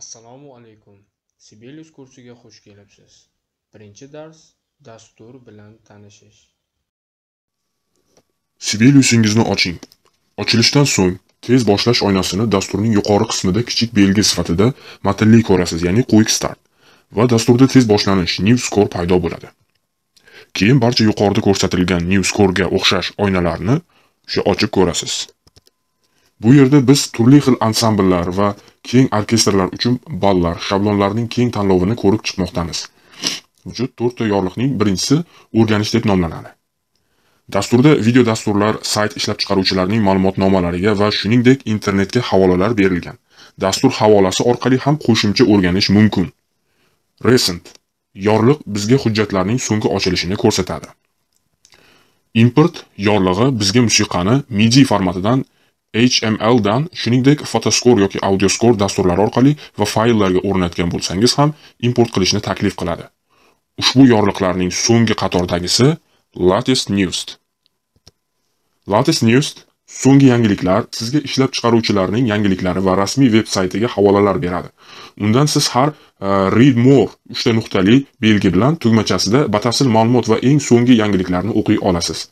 assalomu alaykum sibelius kursiga xush kelibsiz birinchi dars dastur bilan tanishish sibeliusingizni oching ochilishdan so'ng tez boshlash oynasini dasturning yuqori qismida kichik belgi sifatida matnli ko'rasiz ya'ni quick start va dasturda tez boshlanish new score paydo bo'ladi keyin barcha yuqorida ko'rsatilgan new score'ga o'xshash oynalarni o'sha ochib ko'rasiz bu yerda biz turli xil ansambllar va keng orkestrlar uchun ballar, shablonlarning keng tanlovini ko'rib chiqmoqdamiz. Mavjud 4 ta yorliqning birinchisi o'rganish deb nomlanadi. Dasturda video dasturlar sayt ishlab chiqaruvchilarining ma'lumotnomalariga va shuningdek internetga havolalar berilgan. Dastur havolasi orqali ham qo'shimcha o'rganish mumkin. Recent yorliq bizga hujjatlarning so'nggi ochilishini ko'rsatadi. Import yorlig'i bizga musiqani MIDI formatidan HML dan, shuningdek Photoscore yoki Audioscore dasturlari orqali va fayllarga o'rnatgan bo'lsangiz ham import qilishni taklif qiladi. Ushbu yorliqlarning so'nggi qatordagisi Latest News. Latest News so'nggi yangiliklar sizga ishlab chiqaruvchilarning yangiliklari va rasmiy veb saytiga havolalar beradi. Undan siz har uh, read more uchta nuqtali belgi bilan tugmachasida batafsil ma'lumot va eng so'nggi yangiliklarni o'qiy olasiz.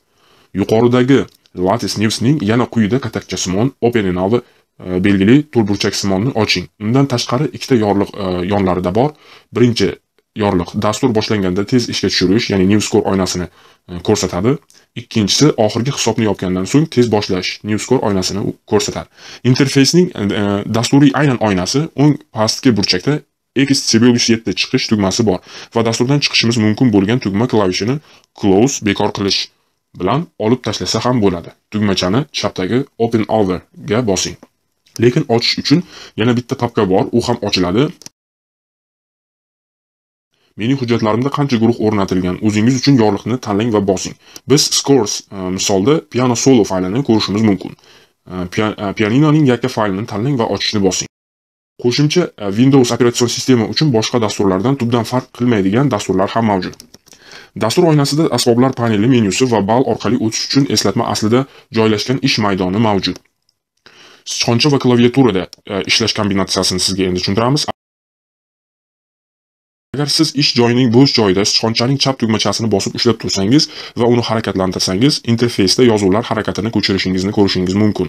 Yuqoridagi Lattice News'ning yana quyida katakchasimon Openenal'ı belgili simonni oching. Undan tashqari ikkita yorliq e, yonlarida bor. Birinchi yorliq dastur boshlanganda tez ishga tushirish, ya'ni Newscore oynasini e, ko'rsatadi. Ikkinchisi oxirgi hisobni yopgandan so'ng tez boshlash Newscore oynasini ko'rsatadi. Interfeysning e, dasturiy aynan oynasi o'ng pastki burchakda X7 chiqish tugmasi bor va dasturdan chiqishimiz mumkin bo'lgan tugma klavishini close bekor qilish bilan olib tashlasa ham bo'ladi. Tugmachani chapdagi Open Over ga bosing. Lekin ochish uchun yana bitta papka bor, u ham ochiladi. Mening hujjatlarimda qancha guruh o'rnatilgan, o'zingiz uchun yorliqni tanlang va bosing. Biz Scores e, misolda piano solo faylini ko'rishimiz mumkin. E, e, pianinoning yakka faylini tanlang va ochishni bosing. Qo'shimcha Windows operatsion sistema uchun boshqa dasturlardan tubdan farq qilmaydigan dasturlar ham mavjud. Dastur oynasida asboblar paneli menyusi va bal orqali o'tish uchun eslatma aslida joylashgan ish maydoni mavjud. Sichqoncha va klaviaturada e, ishlash kombinatsiyasini sizga endi tushuntiramiz. Agar siz ish joyining bo'sh joyida sichqonchaning chap tugmachasini bosib ushlab tursangiz va uni harakatlantirsangiz, interfeysda yozuvlar harakatini ko'chirishingizni ko'rishingiz mumkin.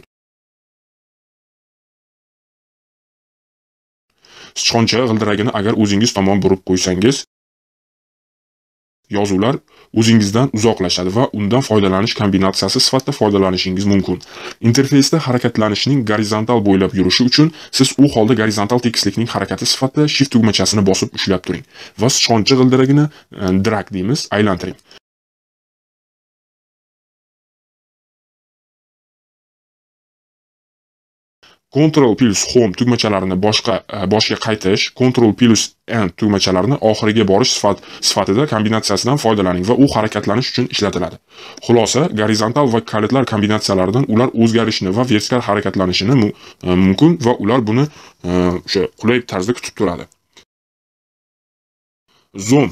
Sichqoncha g'ildiragini agar o'zingiz tomon burib qo'ysangiz, Yozuvlar o'zingizdan uzoqlashadi va undan foydalanish kombinatsiyasi sifatida foydalanishingiz mumkin. Interfeysda harakatlanishning gorizontal bo'ylab yurishi uchun siz u holda gorizontal tekislikning harakati sifatida shift tugmachasini bosib ushlab turing va sichqoncha g'ildiragini e, drag deymiz, aylantiring. Ctrl plus Home tugmachalarini boshqa e, boshga qaytish, Ctrl plus N tugmachalarini oxiriga borish sifat sifatida kombinatsiyasidan foydalaning va u harakatlanish uchun ishlatiladi. Xulosa, gorizontal va kalitlar kombinatsiyalaridan ular o'zgarishini va vertikal harakatlanishini e, mumkin va ular buni e, o'sha qulay tarzda kutib turadi. Zoom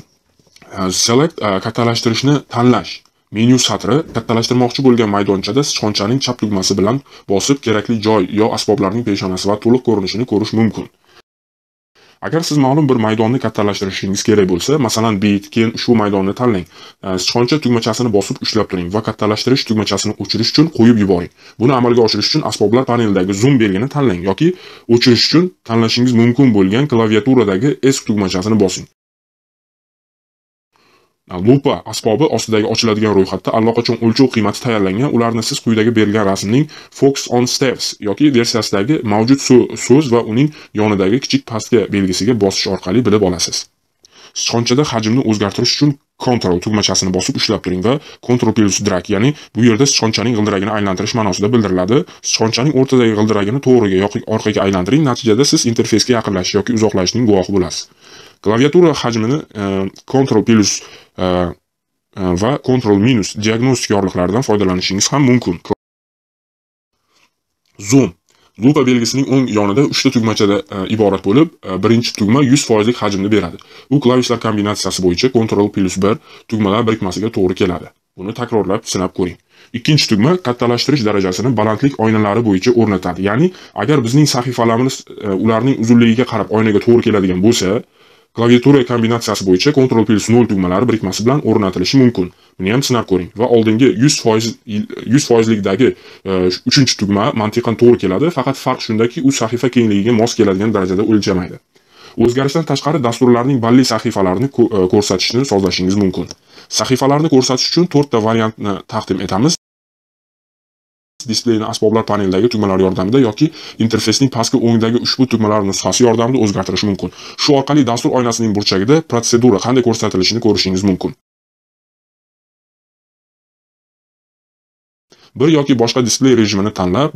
select katalashtirishni tanlash Menyu satri kattalashtirmoqchi bo'lgan maydonchada sichqonchaning chap tugmasi bilan bosib kerakli joy yo asboblarning peshonasi va to'liq ko'rinishini ko'rish mumkin. Agar siz ma'lum bir maydonni kattalashtirishingiz kerak bo'lsa, masalan, bit, keyin ushbu maydonni tanlang. Sichqoncha tugmachasini bosib ushlab turing va kattalashtirish tugmachasini o'chirish uchun qo'yib yuboring. Buni amalga oshirish uchun asboblar panelidagi zoom belgini tanlang yoki o'chirish uchun tanlashingiz mumkin bo'lgan klaviaturadagi S tugmachasini bosing. Lupa asbobi ostidagi ochiladigan ro'yxatda allaqachon o'lchov qiymati tayyorlangan. Ularni siz quyidagi berilgan rasmning Fox on Steps yoki versiyasidagi mavjud so'z va uning yonidagi kichik pastga belgisiga bosish orqali bilib olasiz. Sichqonchada hajmni o'zgartirish uchun kontrol tugmachasini bosib ushlab turing va kontrol plus drag, ya'ni bu yerda sichqonchaning g'ildiragini aylantirish ma'nosida bildiriladi. Sichqonchaning o'rtadagi g'ildiragini to'g'riga yoki orqaga aylantiring, natijada siz interfeysga yaqinlashish yoki uzoqlashishning guvohi bo'lasiz. Klaviatura hajmini э, Ctrl plus э, э, va Ctrl minus diagnostik yorliqlaridan foydalanishingiz ham mumkin. Zoom lupa belgisining o'ng yonida 3 ta tugmachada e, iborat bo'lib, e, birinchi tugma 100% lik hajmni beradi. клавишлар klavishlar kombinatsiyasi bo'yicha Ctrl plus 1 tugmalar birikmasiga to'g'ri keladi. Buni takrorlab sinab ko'ring. Ikkinchi tugma kattalashtirish darajasini balandlik oynalari bo'yicha o'rnatadi. Ya'ni agar bizning sahifalarimiz e, ularning uzunligiga qarab oynaga to'g'ri keladigan bo'lsa, Klaviatura kombinatsiyasi bo'yicha Ctrl plus 0 tugmalari birikmasi bilan o'rnatilishi mumkin. Buni ham sinab ko'ring va oldingi 100% 100% likdagi uh, 3 tugma mantiqan to'g'ri keladi, faqat farq shundaki, u sahifa kengligiga mos keladigan darajada o'lchamaydi. O'zgarishdan tashqari dasturlarning balli sahifalarini ko'rsatishni sozlashingiz mumkin. Sahifalarni ko'rsatish uchun 4 ta variantni taqdim etamiz. displeyni asboblar panelidagi tugmalar yordamida yoki interfeysning pastki o'ngdagi ushbu tugmalar nusxasi yordamida o'zgartirish mumkin. Shu orqali dastur oynasining burchagida protsedura qanday ko'rsatilishini ko'rishingiz mumkin. Bir yoki boshqa displey rejimini tanlab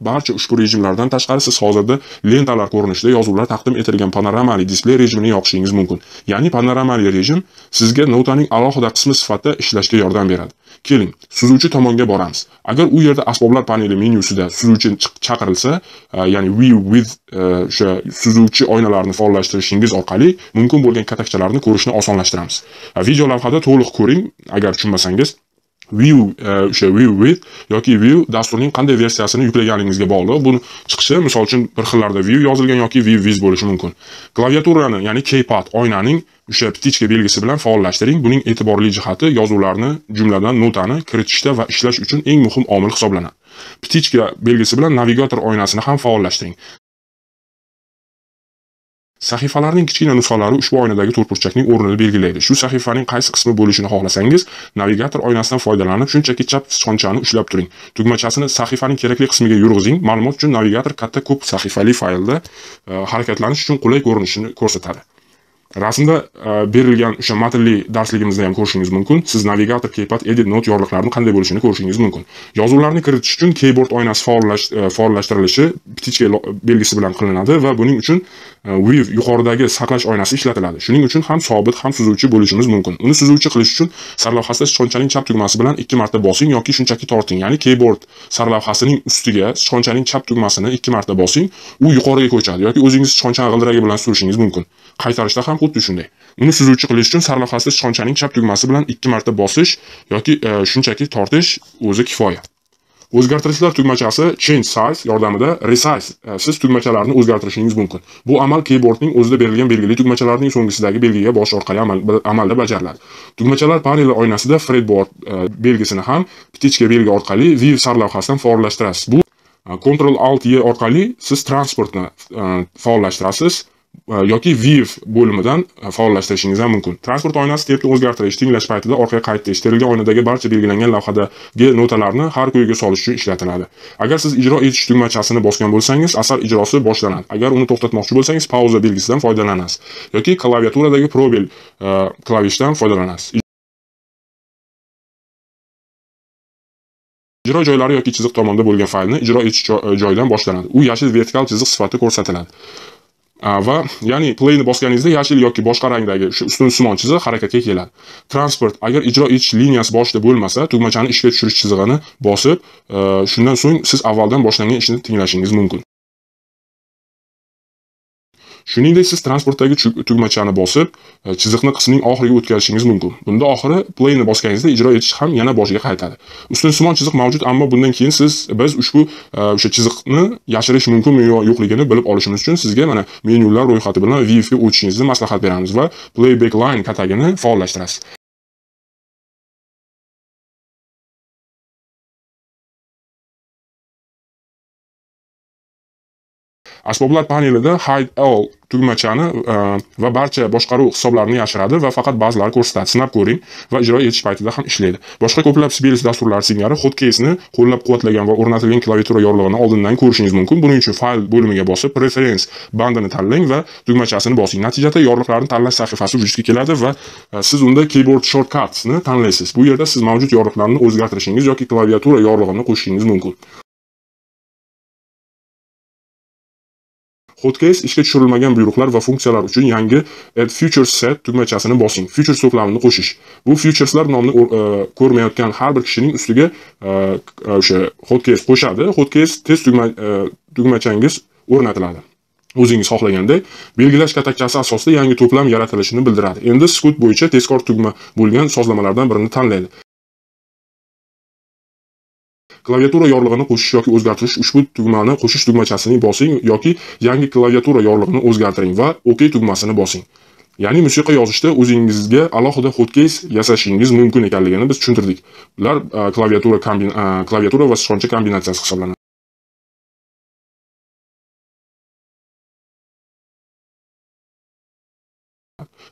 barcha ushbu rejimlardan tashqari siz hozirda lentalar ko'rinishida yozuvlar taqdim etilgan panoramali displey rejimini yoqishingiz mumkin ya'ni panoramali rejim sizga notaning alohida qismi sifatida ishlashga yordam beradi keling suzuvchi tomonga boramiz agar u yerda asboblar paneli menyusida suzuvchi chaqirilsa e, ya'ni view with e, o'sha suzuvchi oynalarni faollashtirishingiz orqali mumkin bo'lgan katakchalarni ko'rishni osonlashtiramiz e, video lavhada to'liq ko'ring agar tushunmasangiz view e, o'sha view with yoki view dasturining qanday versiyasini yuklaganingizga bog'liq bu chiqishi misol uchun bir xillarda view yozilgan yoki view with bo'lishi mumkin klaviaturani ya'ni keypad oynaning o'sha ptichka belgisi bilan faollashtiring buning e'tiborli jihati yozuvlarni jumladan notani kiritishda va ishlash uchun eng muhim omil hisoblanadi ptichka belgisi bilan navigator oynasini ham faollashtiring Sahifalarning kichkina nusxalari ushbu oynadagi to'rtburchakning o'rnini belgilaydi. Shu sahifaning qaysi qismi bo'lishini xohlasangiz, navigator oynasidan foydalanib, shunchaki chap sichqonchani ushlab turing. Tugmachasini sahifaning kerakli qismiga yurg'izing. Ma'lumot uchun navigator katta ko'p sahifali faylda e, harakatlanish uchun qulay ko'rinishini ko'rsatadi. Rasmda berilgan o'sha matnli darsligimizni ham ko'rishingiz mumkin. Siz navigator keypad edit note yorliqlarini qanday bo'lishini ko'rishingiz mumkin. Yozuvlarni kiritish uchun keyboard oynasi faollashtirilishi ptichka belgisi bilan qilinadi va buning uchun Weave yuqoridagi saqlash oynasi ishlatiladi. Shuning uchun ham sobit ham suzuvchi bo'lishimiz mumkin. Uni suzuvchi qilish uchun sarlavhasida sichqonchaning chap tugmasi bilan ikki marta bosing yoki shunchaki torting. Ya'ni keyboard sarlavhasining ustiga sichqonchaning chap tugmasini ikki marta bosing, u yuqoriga ko'chadi yoki o'zingiz sichqonchani g'ildiragi bilan surishingiz mumkin. Qaytarishda ham xuddi shunday uni suzuvchi qilish uchun sarlavhasiz sichqonchaning chap tugmasi bilan ikki marta bosish yoki e, shunchaki tortish o'zi kifoya o'zgartirishlar tugmachasi change size yordamida resize e, siz tugmachalarni o'zgartirishingiz mumkin bu amal keyboardning o'zida berilgan belgili tugmachalarning so'nggisidagi belgiga bosish orqali amalda bajariladi tugmachalar paneli oynasida fredboard e, belgisini ham ptichka belgi orqali view sarlavhasidan faollashtirasiz bu control Alt Y orqali siz transportni faollashtirasiz Э, yoki VIV bo'limidan э, faollashtirishingiz ham mumkin. Transport oynasi tepki o'zgartirish, tinglash paytida orqaga qaytish, terilgan oynadagi barcha belgilangan lavhadagi notalarni har kuyga solish uchun ishlatiladi. Agar siz ijro etish tugmachasini bosgan bo'lsangiz, asar ijrosi boshlanadi. Agar uni to'xtatmoqchi bo'lsangiz, pauza belgisidan foydalanasiz yoki klaviaturadagi probel klavishdan foydalanasiz. ijro joylari yoki chiziq tomonida bo'lgan faylni ijro etish joyidan boshlanadi. U yashil vertikal chiziq sifatida ko'rsatiladi. va ya'ni playni bosganingizda yashil yoki boshqa rangdagi shu simon chiziq harakatga keladi transport agar ijro etish liniyasi boshida bo'lmasa tugmachani ishga tushirish chizig'ini bosib e, shundan so'ng siz avvaldan boshlangan ishni tinglashingiz mumkin Shuningdek, siz transportdagi tugmachani bosib, e, chiziqni qismining oxiriga o'tkazishingiz mumkin. Bunda oxiri play ni bosganingizda ijro etish ham yana boshiga qaytadi. Ustun simon chiziq mavjud, ammo bundan keyin siz biz ushbu e, o'sha chiziqni yashirish mumkinmi yo yo'qligini bilib olishimiz uchun sizga mana menyular ro'yxati bilan VF ga o'tishingizni maslahat beramiz va playback line katagini faollashtirasiz. Asboblar panelida Hide All tugmachani e, va barcha boshqaruv hisoblarini yashiradi va faqat ba'zilari ko'rsatadi sinab ko'ring va ijro etish paytida ham ishlaydi boshqa ko'plab sibils dasturlari singari hotkeysni qo'llab quvvatlagan va o'rnatilgan klaviatura yorlig'ini oldindan ko'rishingiz mumkin buning uchun fayl bo'limiga bosib preferens bandini tanlang va tugmachasini bosing natijada yorliqlarni tanlash sahifasi vujudga keladi va e, siz unda keyboard shortcutsni tanlaysiz bu yerda siz mavjud yorliqlarni o'zgartirishingiz yoki klaviatura yorlig'ini qo'shishingiz mumkin Hotcase ishga tushirilmagan buyruqlar va funksiyalar uchun yangi add e, futures set tugmachasini bosing. Futures to'plamini qo'shish. Bu futureslar nomini e, ko'rmayotgan har bir kishining ustiga e, o'sha Hotcase qo'shadi. Hotcase test tugma tugmachangiz o'rnatiladi. o'zingiz xohlagandek belgilash katakchasi asosida yangi to'plam yaratilishini bildiradi. Endi Scoot bo'yicha tezkor tugma bo'lgan sozlamalardan birini tanlaydi. Klaviatura yorlig'ini qo'shish yoki o'zgartirish ushbu tugmani qo'shish tugmachasini bosing yoki yangi klaviatura yorlig'ini o'zgartiring va OK tugmasini bosing. Ya'ni musiqa yozishda o'zingizga alohida hotkeys yasashingiz mumkin ekanligini biz tushuntirdik. bular klaviatura klaviatura va sichqoncha kombinatsiyasi hisoblanadi.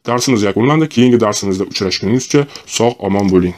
Darsimiz yakunlandi. Keyingi darsimizda uchrashgunimizcha sog' omon bo'ling.